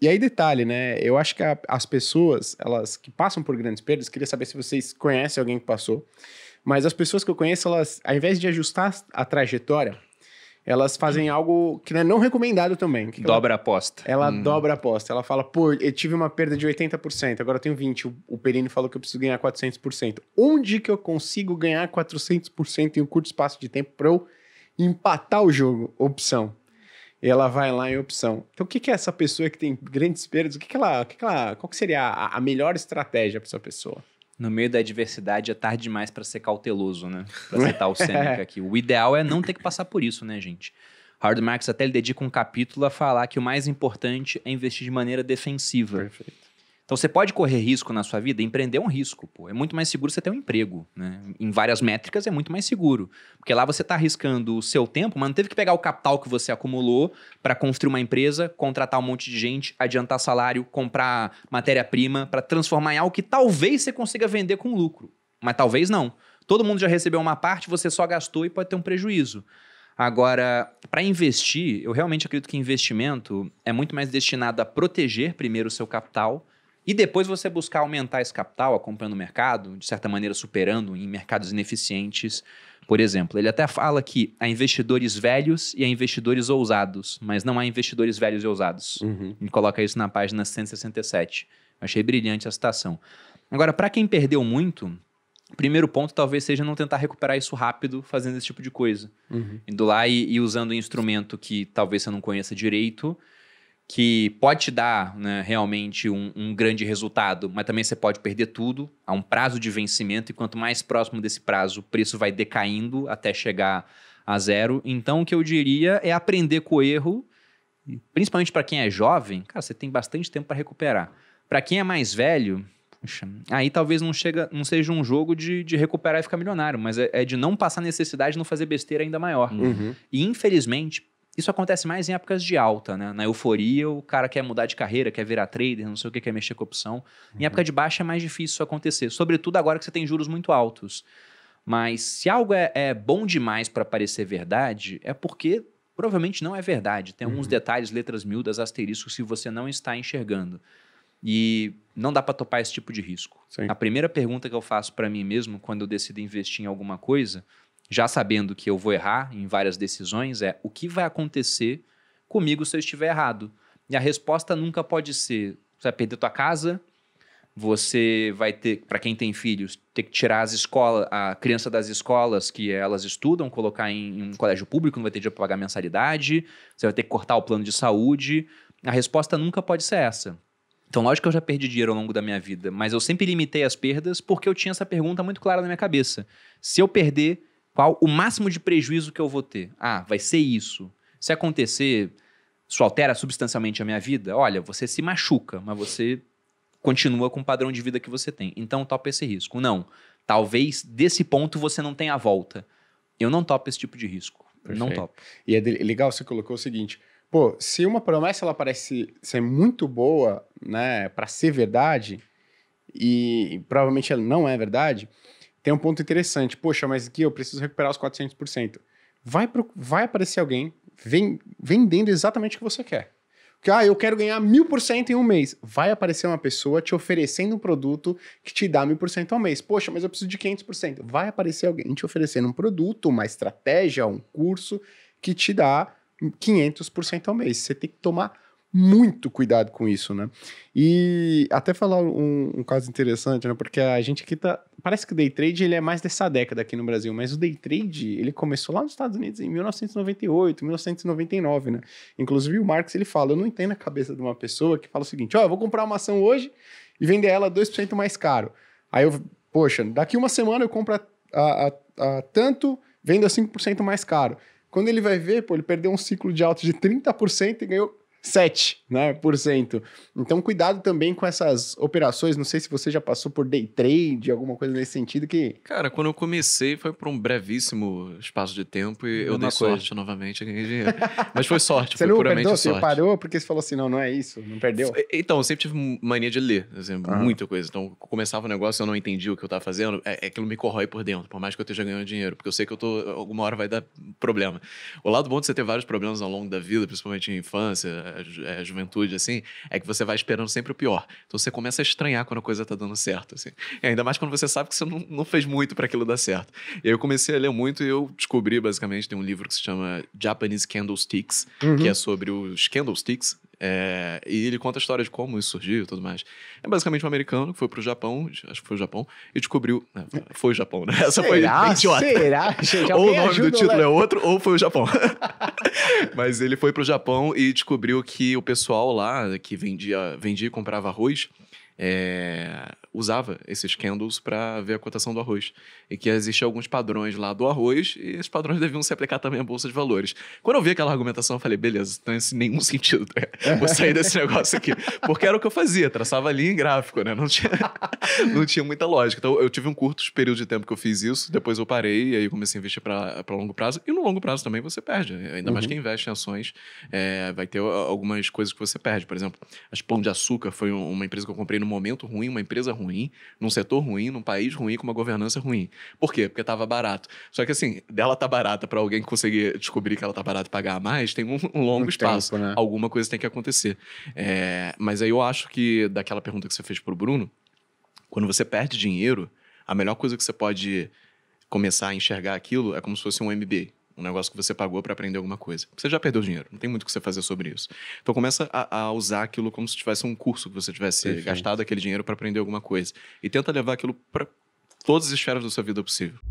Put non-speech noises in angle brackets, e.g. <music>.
E aí, detalhe, né? Eu acho que a, as pessoas, elas que passam por grandes perdas, queria saber se vocês conhecem alguém que passou, mas as pessoas que eu conheço, elas, ao invés de ajustar a trajetória, elas fazem algo que não é não recomendado também. Que dobra ela, a aposta. Ela hum. dobra a aposta. Ela fala, pô, eu tive uma perda de 80%, agora eu tenho 20%. O, o Perino falou que eu preciso ganhar 400%. Onde que eu consigo ganhar 400% em um curto espaço de tempo para eu empatar o jogo? Opção ela vai lá em opção. Então, o que, que é essa pessoa que tem grandes perdas? O que, que ela, o que, que ela, qual que seria a, a melhor estratégia para essa pessoa? No meio da adversidade é tarde demais para ser cauteloso, né? Para <laughs> citar o Seneca aqui. O ideal é não ter que passar por isso, né, gente? Howard Marx até ele dedica um capítulo a falar que o mais importante é investir de maneira defensiva. Perfeito. Então você pode correr risco na sua vida, empreender é um risco, pô. É muito mais seguro você ter um emprego, né? Em várias métricas é muito mais seguro, porque lá você está arriscando o seu tempo, mas não teve que pegar o capital que você acumulou para construir uma empresa, contratar um monte de gente, adiantar salário, comprar matéria-prima para transformar em algo que talvez você consiga vender com lucro, mas talvez não. Todo mundo já recebeu uma parte, você só gastou e pode ter um prejuízo. Agora, para investir, eu realmente acredito que investimento é muito mais destinado a proteger primeiro o seu capital e depois você buscar aumentar esse capital, acompanhando o mercado, de certa maneira superando em mercados ineficientes, por exemplo. Ele até fala que há investidores velhos e há investidores ousados, mas não há investidores velhos e ousados. Uhum. Ele coloca isso na página 167. Achei brilhante a citação. Agora, para quem perdeu muito, primeiro ponto talvez seja não tentar recuperar isso rápido fazendo esse tipo de coisa. Uhum. Indo lá e, e usando um instrumento que talvez você não conheça direito que pode te dar né, realmente um, um, grande resultado, mas também você pode perder tudo. Há um prazo de vencimento, e quanto mais próximo desse prazo, o preço vai decaindo até chegar a zero. Então, o que eu diria é aprender com o erro, principalmente para quem é jovem, cara, você tem bastante tempo para recuperar. Para quem é mais velho, puxa, aí talvez não, chega, não seja um jogo de, de recuperar e ficar milionário, mas é, é de não passar necessidade e não fazer besteira ainda maior. Uhum. E infelizmente, isso acontece mais em épocas de alta, né? Na euforia, o cara quer mudar de carreira, quer virar trader, não sei o que, quer mexer com opção. Em uhum. época de baixa é mais difícil isso acontecer, sobretudo agora que você tem juros muito altos. Mas se algo é, é bom demais para parecer verdade, é porque provavelmente não é verdade. Tem alguns uhum. detalhes, letras miúdas, asteriscos, que você não está enxergando. E não dá para topar esse tipo de risco. Sim. A primeira pergunta que eu faço para mim mesmo quando eu decido investir em alguma coisa já sabendo que eu vou errar em várias decisões, é o que vai acontecer comigo se eu estiver errado? E a resposta nunca pode ser: você vai perder tua casa, você vai ter, para quem tem filhos, ter que tirar as escolas, a criança das escolas que elas estudam, colocar em, em um colégio público, não vai ter dinheiro para pagar mensalidade, você vai ter que cortar o plano de saúde. A resposta nunca pode ser essa. Então, lógico que eu já perdi dinheiro ao longo da minha vida, mas eu sempre limitei as perdas porque eu tinha essa pergunta muito clara na minha cabeça. Se eu perder, qual o máximo de prejuízo que eu vou ter? Ah, vai ser isso. Se acontecer, isso altera substancialmente a minha vida? Olha, você se machuca, mas você continua com o padrão de vida que você tem. Então topa esse risco. Não. Talvez desse ponto você não tenha a volta. Eu não topo esse tipo de risco. Perfeito. Não topo. E é legal você colocou o seguinte: pô, se uma promessa ela parece ser muito boa, né, para ser verdade, e provavelmente ela não é verdade, tem um ponto interessante. Poxa, mas aqui eu preciso recuperar os 400%. Vai, pro, vai aparecer alguém vem, vendendo exatamente o que você quer. Que, ah, eu quero ganhar mil por cento em um mês. Vai aparecer uma pessoa te oferecendo um produto que te dá mil por cento ao mês. Poxa, mas eu preciso de 500%. Vai aparecer alguém te oferecendo um produto, uma estratégia, um curso que te dá 500% ao mês. Você tem que tomar muito cuidado com isso, né? E até falar um, um, caso interessante, né? Porque a gente aqui tá. Parece que o day trade ele é mais dessa década aqui no Brasil, mas o day trade ele começou lá nos Estados Unidos em 1998, 1999, né? Inclusive o Marx ele fala: eu não entendo a cabeça de uma pessoa que fala o seguinte: ó, oh, eu vou comprar uma ação hoje e vender ela 2% mais caro. Aí eu, poxa, daqui uma semana eu compro a, a, a, a tanto, vendo a 5% mais caro. Quando ele vai ver, pô, ele perdeu um ciclo de alta de 30% e ganhou 7%, né, por cento. Então, cuidado também com essas operações. Não sei se você já passou por day trade, alguma coisa nesse sentido que... Cara, quando eu comecei foi por um brevíssimo espaço de tempo e eu dei coisa. sorte novamente, ganhei dinheiro. Mas foi sorte, <laughs> você foi não puramente perdeu, sorte. Você parou porque você falou assim, não, não é isso, não perdeu? Então, eu sempre tive mania de ler, assim, uhum. muita coisa. Então, começava um negócio e eu não entendia o que eu estava fazendo, é, é, aquilo me corrói por dentro, por mais que eu esteja ganhando dinheiro, porque eu sei que eu tô, alguma hora vai dar problema. O lado bom de você ter vários problemas ao longo da vida, principalmente em infância, a, ju é, juventude, assim, é que você vai esperando sempre o pior. Então você começa a estranhar quando a coisa tá dando certo, assim. E ainda mais quando você sabe que você não, não fez muito para aquilo dar certo. E aí eu comecei a ler muito e eu descobri, basicamente, tem um livro que se chama Japanese Candlesticks, uhum. que é sobre os candlesticks, é, e ele conta a história de como isso surgiu e tudo mais. É basicamente um americano que foi pro Japão, acho que foi o Japão, e descobriu. Né, foi o Japão, né? Essa será? foi idiota. Será? Gente, <laughs> ou o nome do título é outro, ou foi o Japão. <laughs> <laughs> Mas ele foi pro Japão e descobriu que o pessoal lá que vendia, vendia e comprava arroz é, usava esses candles para ver a cotação do arroz. E que existem alguns padrões lá do arroz e esses padrões deviam se aplicar também à Bolsa de Valores. Quando eu vi aquela argumentação, eu falei, beleza, não tem nenhum <laughs> sentido, né? vou sair desse negócio aqui. Porque era o que eu fazia, traçava ali em gráfico, né? Não tinha, <laughs> não tinha muita lógica. Então eu tive um curto período de tempo que eu fiz isso, depois eu parei e aí comecei a investir para longo prazo. E no longo prazo também você perde, né? ainda uhum. mais quem investe em ações, é, vai ter algumas coisas que você perde. Por exemplo, as Pão de Açúcar foi uma empresa que eu comprei no momento ruim, uma empresa ruim ruim, num setor ruim, num país ruim, com uma governança ruim. Por quê? Porque estava barato. Só que assim, dela tá barata para alguém conseguir descobrir que ela tá barata e pagar mais, tem um, <laughs> um longo um espaço. Tempo, né? Alguma coisa tem que acontecer. É, mas aí eu acho que, daquela pergunta que você fez pro Bruno, quando você perde dinheiro, a melhor coisa que você pode começar a enxergar aquilo é como se fosse um MBA um negócio que você pagou para aprender alguma coisa. Você já perdeu dinheiro, não tem muito o que você fazer sobre isso. Então começa a, a usar aquilo como se tivesse um curso que você tivesse Perfeito. gastado aquele dinheiro para aprender alguma coisa. E tenta levar aquilo para todas as esferas da sua vida possível.